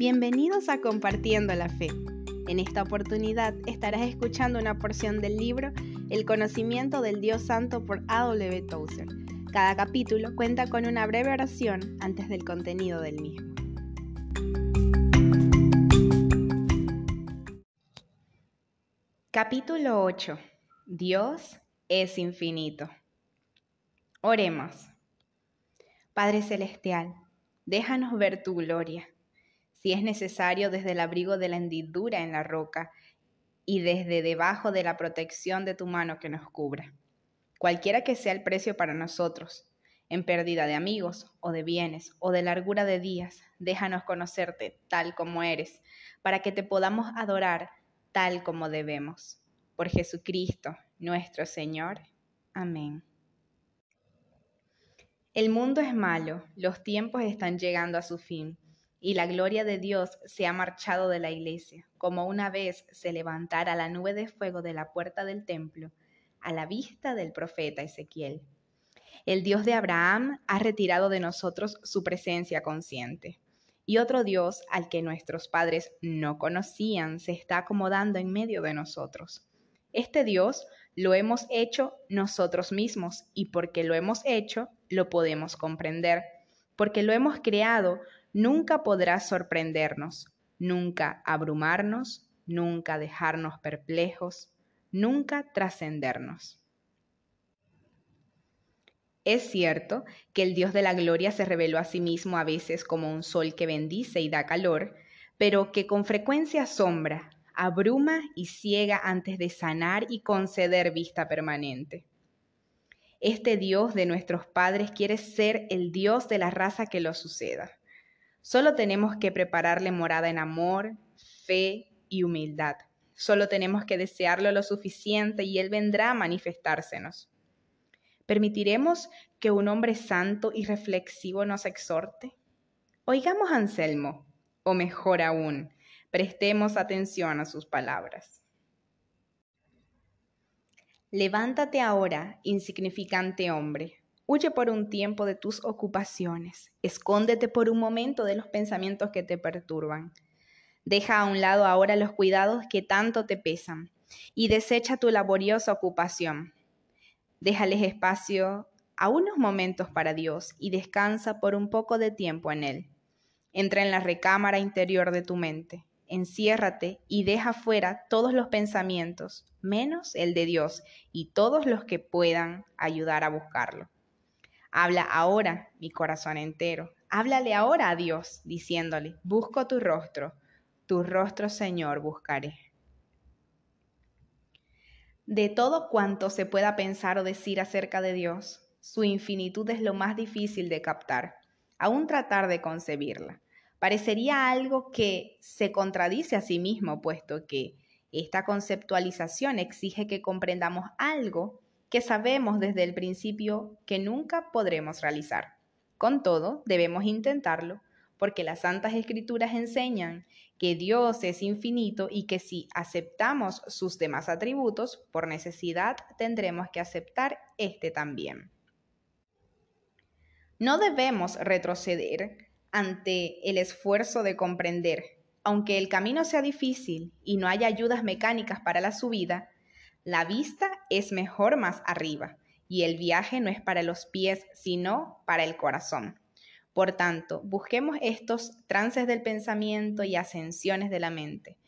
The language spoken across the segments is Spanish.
Bienvenidos a Compartiendo la Fe. En esta oportunidad estarás escuchando una porción del libro El conocimiento del Dios Santo por A.W. Tozer. Cada capítulo cuenta con una breve oración antes del contenido del mismo. Capítulo 8. Dios es infinito. Oremos. Padre Celestial, déjanos ver tu gloria si es necesario desde el abrigo de la hendidura en la roca y desde debajo de la protección de tu mano que nos cubra. Cualquiera que sea el precio para nosotros, en pérdida de amigos o de bienes o de largura de días, déjanos conocerte tal como eres, para que te podamos adorar tal como debemos. Por Jesucristo, nuestro Señor. Amén. El mundo es malo, los tiempos están llegando a su fin y la gloria de Dios se ha marchado de la iglesia, como una vez se levantara la nube de fuego de la puerta del templo, a la vista del profeta Ezequiel. El Dios de Abraham ha retirado de nosotros su presencia consciente, y otro Dios al que nuestros padres no conocían se está acomodando en medio de nosotros. Este Dios lo hemos hecho nosotros mismos, y porque lo hemos hecho, lo podemos comprender. Porque lo hemos creado, nunca podrá sorprendernos, nunca abrumarnos, nunca dejarnos perplejos, nunca trascendernos. Es cierto que el Dios de la Gloria se reveló a sí mismo a veces como un sol que bendice y da calor, pero que con frecuencia asombra, abruma y ciega antes de sanar y conceder vista permanente. Este Dios de nuestros padres quiere ser el Dios de la raza que lo suceda. Solo tenemos que prepararle morada en amor, fe y humildad. Solo tenemos que desearlo lo suficiente y Él vendrá a manifestársenos. ¿Permitiremos que un hombre santo y reflexivo nos exhorte? Oigamos a Anselmo, o mejor aún, prestemos atención a sus palabras. Levántate ahora, insignificante hombre, Huye por un tiempo de tus ocupaciones, escóndete por un momento de los pensamientos que te perturban. Deja a un lado ahora los cuidados que tanto te pesan y desecha tu laboriosa ocupación. Déjales espacio a unos momentos para Dios y descansa por un poco de tiempo en Él. Entra en la recámara interior de tu mente, enciérrate y deja fuera todos los pensamientos, menos el de Dios, y todos los que puedan ayudar a buscarlo. Habla ahora, mi corazón entero. Háblale ahora a Dios, diciéndole, busco tu rostro, tu rostro, Señor, buscaré. De todo cuanto se pueda pensar o decir acerca de Dios, su infinitud es lo más difícil de captar, aún tratar de concebirla. Parecería algo que se contradice a sí mismo, puesto que esta conceptualización exige que comprendamos algo que sabemos desde el principio que nunca podremos realizar. Con todo, debemos intentarlo porque las Santas Escrituras enseñan que Dios es infinito y que si aceptamos sus demás atributos, por necesidad tendremos que aceptar este también. No debemos retroceder ante el esfuerzo de comprender. Aunque el camino sea difícil y no haya ayudas mecánicas para la subida, la vista es mejor más arriba y el viaje no es para los pies, sino para el corazón. Por tanto, busquemos estos trances del pensamiento y ascensiones de la mente,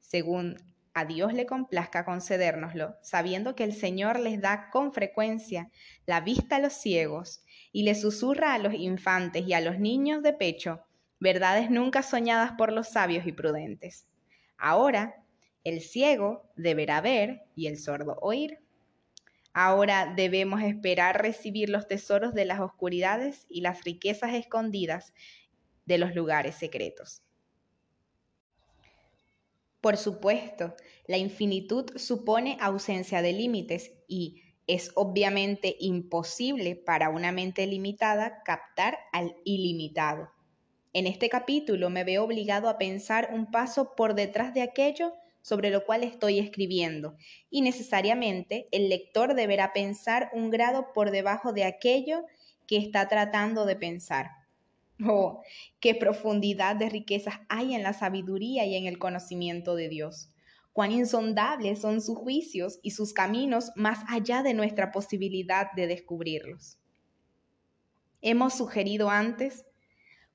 según a Dios le complazca concedérnoslo, sabiendo que el Señor les da con frecuencia la vista a los ciegos y les susurra a los infantes y a los niños de pecho verdades nunca soñadas por los sabios y prudentes. Ahora, el ciego deberá ver y el sordo oír. Ahora debemos esperar recibir los tesoros de las oscuridades y las riquezas escondidas de los lugares secretos. Por supuesto, la infinitud supone ausencia de límites y es obviamente imposible para una mente limitada captar al ilimitado. En este capítulo me veo obligado a pensar un paso por detrás de aquello sobre lo cual estoy escribiendo, y necesariamente el lector deberá pensar un grado por debajo de aquello que está tratando de pensar. Oh, qué profundidad de riquezas hay en la sabiduría y en el conocimiento de Dios. Cuán insondables son sus juicios y sus caminos más allá de nuestra posibilidad de descubrirlos. Hemos sugerido antes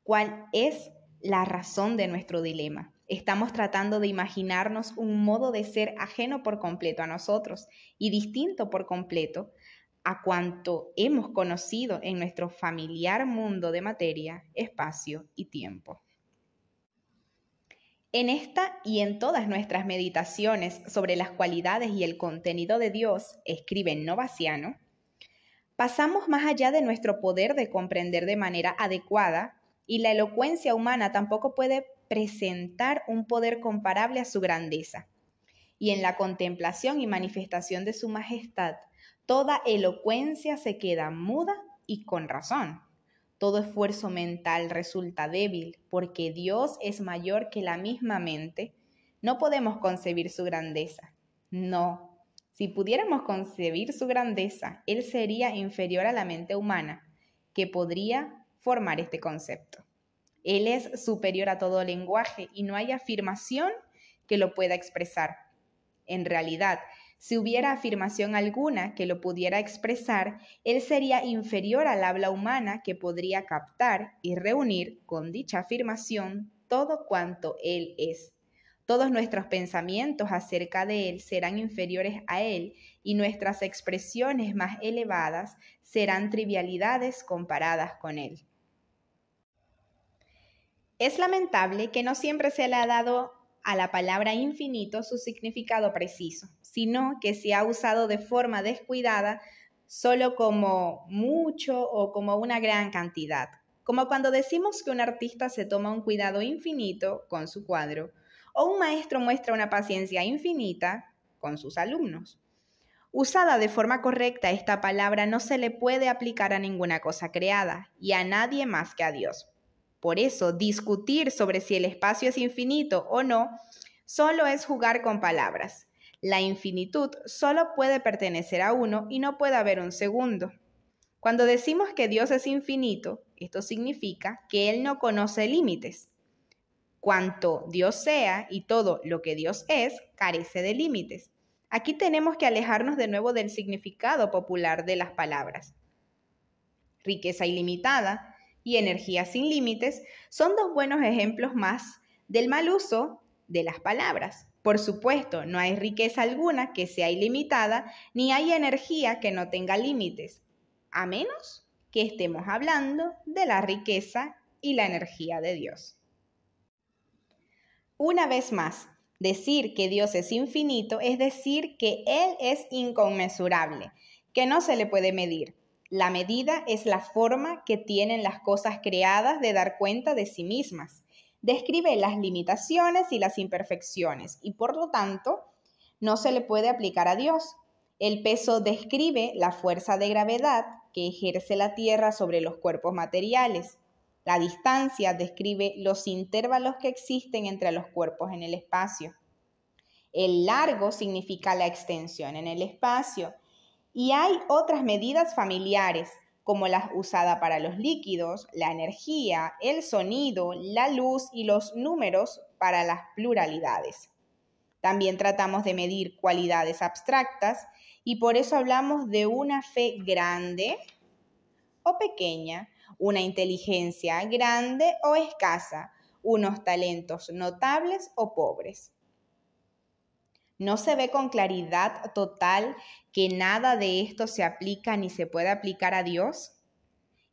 cuál es la razón de nuestro dilema. Estamos tratando de imaginarnos un modo de ser ajeno por completo a nosotros y distinto por completo a cuanto hemos conocido en nuestro familiar mundo de materia, espacio y tiempo. En esta y en todas nuestras meditaciones sobre las cualidades y el contenido de Dios, escribe Novaciano, pasamos más allá de nuestro poder de comprender de manera adecuada y la elocuencia humana tampoco puede presentar un poder comparable a su grandeza. Y en la contemplación y manifestación de su majestad, toda elocuencia se queda muda y con razón. Todo esfuerzo mental resulta débil porque Dios es mayor que la misma mente. No podemos concebir su grandeza. No. Si pudiéramos concebir su grandeza, Él sería inferior a la mente humana, que podría formar este concepto. Él es superior a todo lenguaje y no hay afirmación que lo pueda expresar. En realidad, si hubiera afirmación alguna que lo pudiera expresar, él sería inferior al habla humana que podría captar y reunir con dicha afirmación todo cuanto él es. Todos nuestros pensamientos acerca de él serán inferiores a él y nuestras expresiones más elevadas serán trivialidades comparadas con él. Es lamentable que no siempre se le ha dado a la palabra infinito su significado preciso, sino que se ha usado de forma descuidada solo como mucho o como una gran cantidad. Como cuando decimos que un artista se toma un cuidado infinito con su cuadro, o un maestro muestra una paciencia infinita con sus alumnos. Usada de forma correcta, esta palabra no se le puede aplicar a ninguna cosa creada y a nadie más que a Dios, por eso, discutir sobre si el espacio es infinito o no solo es jugar con palabras. La infinitud solo puede pertenecer a uno y no puede haber un segundo. Cuando decimos que Dios es infinito, esto significa que Él no conoce límites. Cuanto Dios sea y todo lo que Dios es carece de límites. Aquí tenemos que alejarnos de nuevo del significado popular de las palabras. Riqueza ilimitada, y energía sin límites son dos buenos ejemplos más del mal uso de las palabras. Por supuesto, no hay riqueza alguna que sea ilimitada, ni hay energía que no tenga límites, a menos que estemos hablando de la riqueza y la energía de Dios. Una vez más, decir que Dios es infinito es decir que Él es inconmensurable, que no se le puede medir, la medida es la forma que tienen las cosas creadas de dar cuenta de sí mismas. Describe las limitaciones y las imperfecciones y por lo tanto no se le puede aplicar a Dios. El peso describe la fuerza de gravedad que ejerce la Tierra sobre los cuerpos materiales. La distancia describe los intervalos que existen entre los cuerpos en el espacio. El largo significa la extensión en el espacio y hay otras medidas familiares, como las usadas para los líquidos, la energía, el sonido, la luz y los números para las pluralidades. También tratamos de medir cualidades abstractas y por eso hablamos de una fe grande o pequeña, una inteligencia grande o escasa, unos talentos notables o pobres. No se ve con claridad total que nada de esto se aplica ni se puede aplicar a Dios.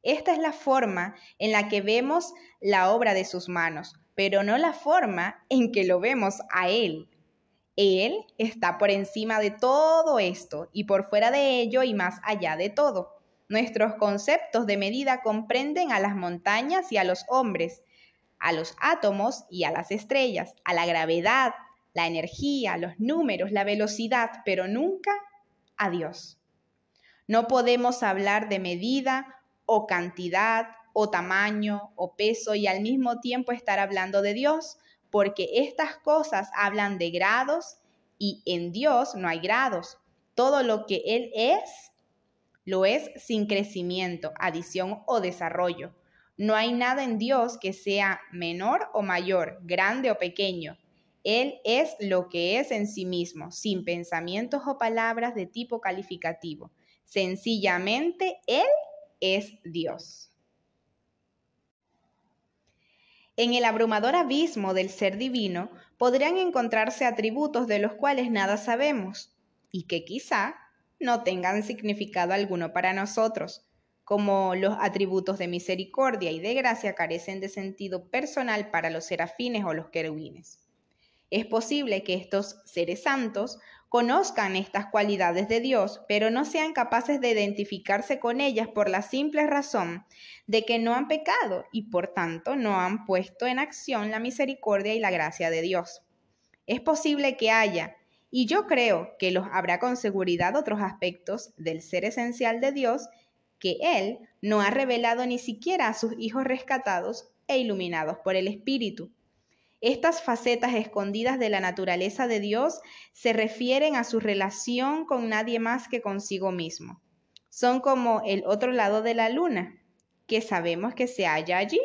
Esta es la forma en la que vemos la obra de sus manos, pero no la forma en que lo vemos a Él. Él está por encima de todo esto y por fuera de ello y más allá de todo. Nuestros conceptos de medida comprenden a las montañas y a los hombres, a los átomos y a las estrellas, a la gravedad, la energía, los números, la velocidad, pero nunca a Dios. No podemos hablar de medida o cantidad o tamaño o peso y al mismo tiempo estar hablando de Dios, porque estas cosas hablan de grados y en Dios no hay grados. Todo lo que Él es, lo es sin crecimiento, adición o desarrollo. No hay nada en Dios que sea menor o mayor, grande o pequeño. Él es lo que es en sí mismo, sin pensamientos o palabras de tipo calificativo. Sencillamente, Él es Dios. En el abrumador abismo del ser divino podrían encontrarse atributos de los cuales nada sabemos y que quizá no tengan significado alguno para nosotros, como los atributos de misericordia y de gracia carecen de sentido personal para los serafines o los querubines. Es posible que estos seres santos conozcan estas cualidades de Dios, pero no sean capaces de identificarse con ellas por la simple razón de que no han pecado y por tanto no han puesto en acción la misericordia y la gracia de Dios. Es posible que haya, y yo creo que los habrá con seguridad otros aspectos del ser esencial de Dios que Él no ha revelado ni siquiera a sus hijos rescatados e iluminados por el Espíritu. Estas facetas escondidas de la naturaleza de Dios se refieren a su relación con nadie más que consigo mismo. Son como el otro lado de la luna, que sabemos que se halla allí,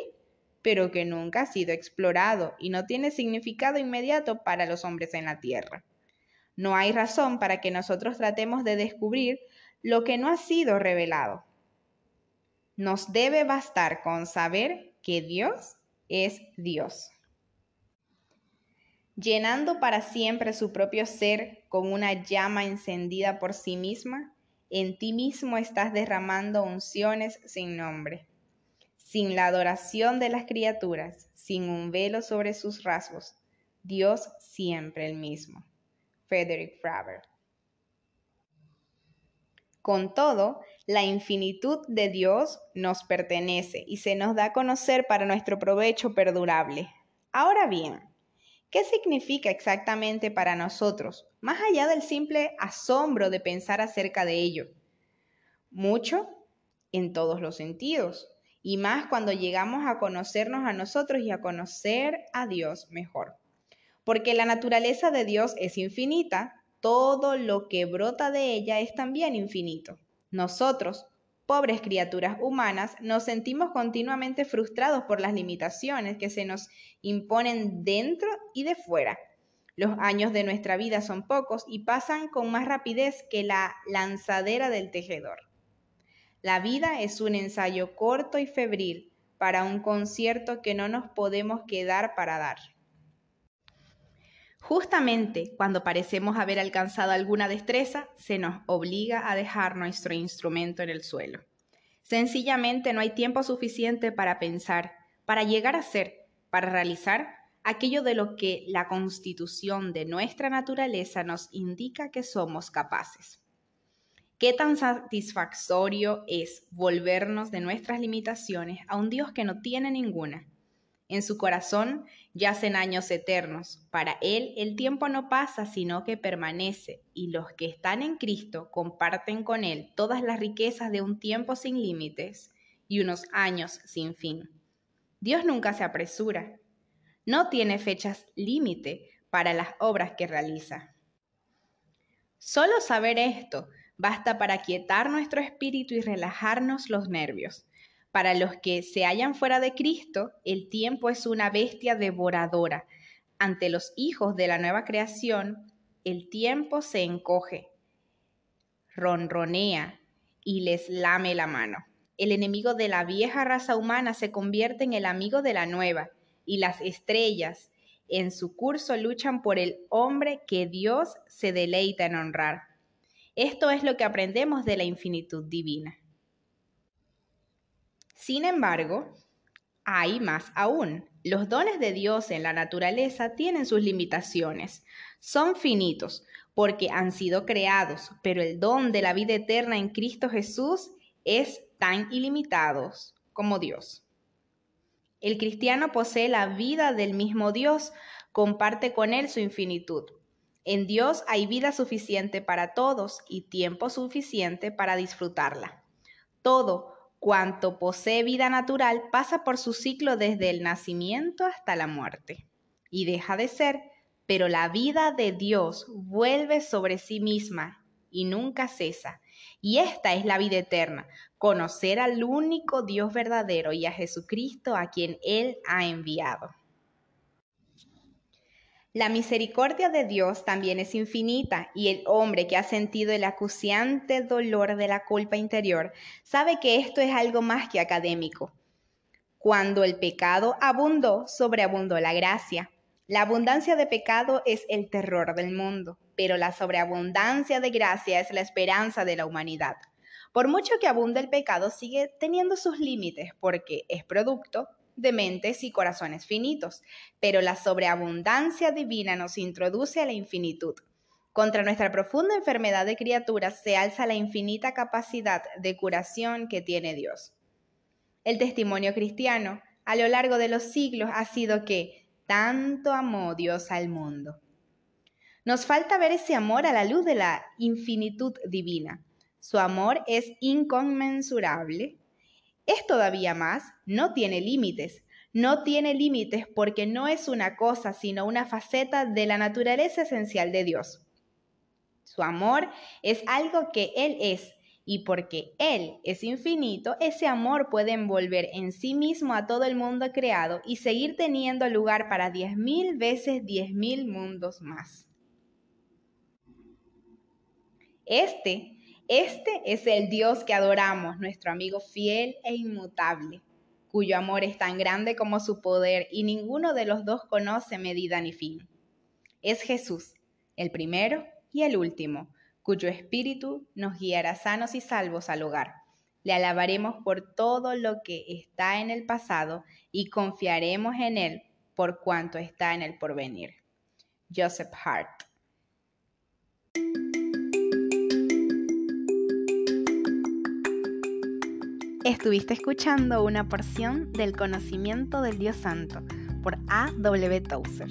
pero que nunca ha sido explorado y no tiene significado inmediato para los hombres en la Tierra. No hay razón para que nosotros tratemos de descubrir lo que no ha sido revelado. Nos debe bastar con saber que Dios es Dios llenando para siempre su propio ser con una llama encendida por sí misma, en ti mismo estás derramando unciones sin nombre. Sin la adoración de las criaturas, sin un velo sobre sus rasgos, Dios siempre el mismo. Frederick Faber. Con todo, la infinitud de Dios nos pertenece y se nos da a conocer para nuestro provecho perdurable. Ahora bien, ¿Qué significa exactamente para nosotros, más allá del simple asombro de pensar acerca de ello? Mucho en todos los sentidos, y más cuando llegamos a conocernos a nosotros y a conocer a Dios mejor. Porque la naturaleza de Dios es infinita, todo lo que brota de ella es también infinito. Nosotros pobres criaturas humanas, nos sentimos continuamente frustrados por las limitaciones que se nos imponen dentro y de fuera. Los años de nuestra vida son pocos y pasan con más rapidez que la lanzadera del tejedor. La vida es un ensayo corto y febril para un concierto que no nos podemos quedar para dar. Justamente cuando parecemos haber alcanzado alguna destreza, se nos obliga a dejar nuestro instrumento en el suelo. Sencillamente no hay tiempo suficiente para pensar, para llegar a ser, para realizar aquello de lo que la constitución de nuestra naturaleza nos indica que somos capaces. Qué tan satisfactorio es volvernos de nuestras limitaciones a un Dios que no tiene ninguna, en su corazón yacen años eternos. Para él el tiempo no pasa, sino que permanece, y los que están en Cristo comparten con él todas las riquezas de un tiempo sin límites y unos años sin fin. Dios nunca se apresura. No tiene fechas límite para las obras que realiza. Solo saber esto basta para quietar nuestro espíritu y relajarnos los nervios. Para los que se hallan fuera de Cristo, el tiempo es una bestia devoradora. Ante los hijos de la nueva creación, el tiempo se encoge, ronronea y les lame la mano. El enemigo de la vieja raza humana se convierte en el amigo de la nueva, y las estrellas en su curso luchan por el hombre que Dios se deleita en honrar. Esto es lo que aprendemos de la infinitud divina. Sin embargo, hay más aún. Los dones de Dios en la naturaleza tienen sus limitaciones. Son finitos porque han sido creados, pero el don de la vida eterna en Cristo Jesús es tan ilimitado como Dios. El cristiano posee la vida del mismo Dios, comparte con él su infinitud. En Dios hay vida suficiente para todos y tiempo suficiente para disfrutarla. Todo cuanto posee vida natural pasa por su ciclo desde el nacimiento hasta la muerte y deja de ser, pero la vida de Dios vuelve sobre sí misma y nunca cesa. Y esta es la vida eterna, conocer al único Dios verdadero y a Jesucristo a quien Él ha enviado. La misericordia de Dios también es infinita y el hombre que ha sentido el acuciante dolor de la culpa interior sabe que esto es algo más que académico. Cuando el pecado abundó, sobreabundó la gracia. La abundancia de pecado es el terror del mundo, pero la sobreabundancia de gracia es la esperanza de la humanidad. Por mucho que abunda el pecado, sigue teniendo sus límites porque es producto de mentes y corazones finitos, pero la sobreabundancia divina nos introduce a la infinitud. Contra nuestra profunda enfermedad de criaturas se alza la infinita capacidad de curación que tiene Dios. El testimonio cristiano a lo largo de los siglos ha sido que tanto amó Dios al mundo. Nos falta ver ese amor a la luz de la infinitud divina. Su amor es inconmensurable, es todavía más, no tiene límites. No tiene límites porque no es una cosa, sino una faceta de la naturaleza esencial de Dios. Su amor es algo que Él es, y porque Él es infinito, ese amor puede envolver en sí mismo a todo el mundo creado y seguir teniendo lugar para diez mil veces diez mil mundos más. Este este es el Dios que adoramos, nuestro amigo fiel e inmutable, cuyo amor es tan grande como su poder y ninguno de los dos conoce medida ni fin. Es Jesús, el primero y el último, cuyo espíritu nos guiará sanos y salvos al hogar. Le alabaremos por todo lo que está en el pasado y confiaremos en Él por cuanto está en el porvenir. Joseph Hart Estuviste escuchando una porción del conocimiento del Dios Santo por A. W. Tozer.